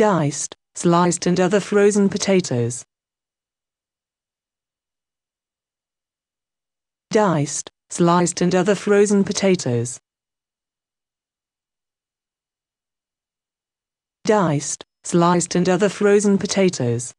diced, sliced and other frozen potatoes. Diced, sliced and other frozen potatoes. Diced, sliced and other frozen potatoes.